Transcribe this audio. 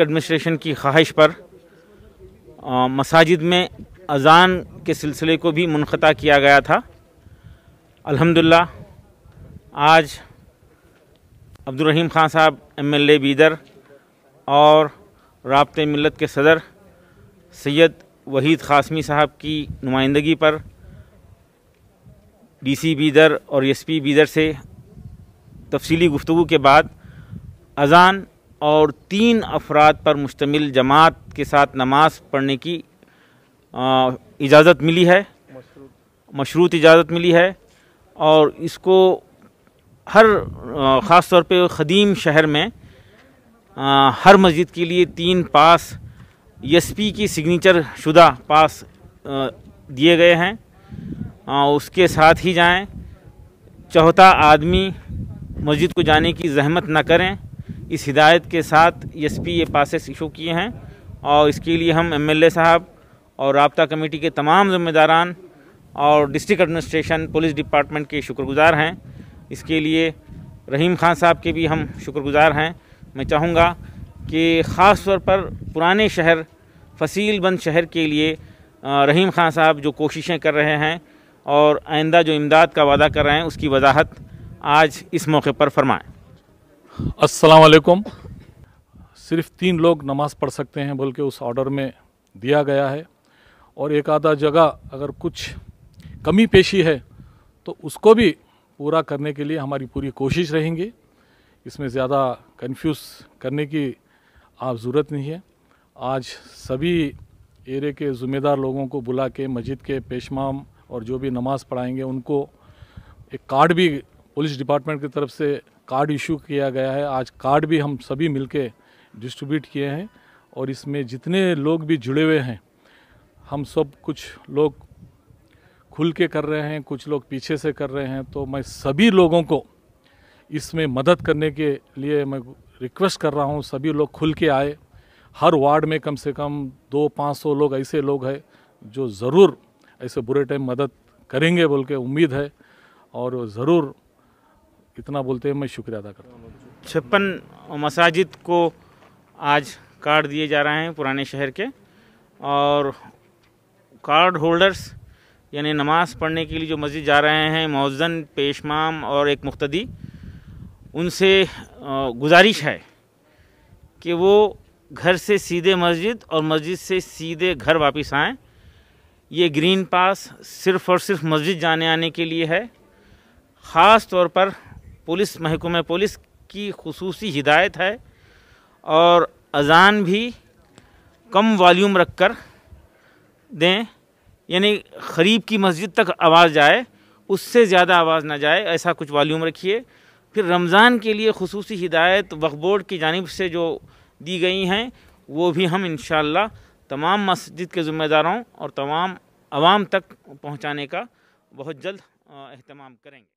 administration की ख्वाहिश पर मसाजिद में अजान के सिलसिले को भी मुनता किया गया था अल्हम्दुलिल्लाह आज रहीम ख़ान साहब एम एल ए बीदर और रबत मिलत के सदर सैयद वहीद खासमी साहब की नुमाइंदगी पर डीसी बीदर और एसपी बीदर से तफसली गुफ्तु के बाद अजान और तीन अफराद पर मुश्तमिल जमात के साथ नमाज पढ़ने की इजाज़त मिली है मशरूत इजाज़त मिली है और इसको हर ख़ास तौर पे ख़दीम शहर में आ, हर मस्जिद के लिए तीन पास एसपी की सिग्नेचर शुदा पास दिए गए हैं आ, उसके साथ ही जाएं चौथा आदमी मस्जिद को जाने की जहमत ना करें इस हिदायत के साथ एस पी ये पासिस इशू किए हैं और इसके लिए हम ए साहब और रबता कमेटी के तमाम ज़िम्मेदारान और डिस्ट्रिक्ट एडमिनिस्ट्रेशन पुलिस डिपार्टमेंट के शुक्रगुज़ार हैं इसके लिए रहीम खान साहब के भी हम शुक्रगुज़ार हैं मैं चाहूँगा कि ख़ास तौर पर पुराने शहर फसीलबंद शहर के लिए रहीम खान साहब जो कोशिशें कर रहे हैं और आइंदा जो इमदाद का वादा कर रहे हैं उसकी वजाहत आज इस मौके पर फरमाएँ असलकुम सिर्फ तीन लोग नमाज़ पढ़ सकते हैं बोल के उस ऑर्डर में दिया गया है और एक आधा जगह अगर कुछ कमी पेशी है तो उसको भी पूरा करने के लिए हमारी पूरी कोशिश रहेंगी इसमें ज़्यादा कंफ्यूज करने की आप ज़रूरत नहीं है आज सभी एरिए के ज़िम्मेदार लोगों को बुला के मस्जिद के पेशमाम और जो भी नमाज़ पढ़ाएंगे उनको एक कार्ड भी पुलिस डिपार्टमेंट की तरफ से कार्ड इशू किया गया है आज कार्ड भी हम सभी मिलके डिस्ट्रीब्यूट किए हैं और इसमें जितने लोग भी जुड़े हुए हैं हम सब कुछ लोग खुल के कर रहे हैं कुछ लोग पीछे से कर रहे हैं तो मैं सभी लोगों को इसमें मदद करने के लिए मैं रिक्वेस्ट कर रहा हूँ सभी लोग खुल के आए हर वार्ड में कम से कम दो पाँच सौ लोग ऐसे लोग हैं जो ज़रूर ऐसे बुरे टाइम मदद करेंगे बोल के उम्मीद है और ज़रूर कितना बोलते हैं मैं शुक्रिया अदा करता हूँ छप्पन मसाजिद को आज कार्ड दिए जा रहे हैं पुराने शहर के और कार्ड होल्डर्स यानी नमाज़ पढ़ने के लिए जो मस्जिद जा रहे हैं मौजन पेशमाम और एक मुख्तदी उनसे गुजारिश है कि वो घर से सीधे मस्जिद और मस्जिद से सीधे घर वापस आएं ये ग्रीन पास सिर्फ़ और सिर्फ मस्जिद जाने आने के लिए है ख़ास तौर पर पुलिस महकमे पुलिस की खसूसी हिदायत है और अज़ान भी कम वॉल्यूम रख कर दें यानी ख़रीब की मस्जिद तक आवाज़ जाए उससे ज़्यादा आवाज़ ना जाए ऐसा कुछ वॉल्यूम रखिए फिर रमज़ान के लिए खसूसी हिदायत वक्फ बोर्ड की जानब से जो दी गई हैं वो भी हम इन तमाम मस्जिद के ज़िम्मेदारों और तमाम आवाम तक पहुँचाने का बहुत जल्द अहतमाम करेंगे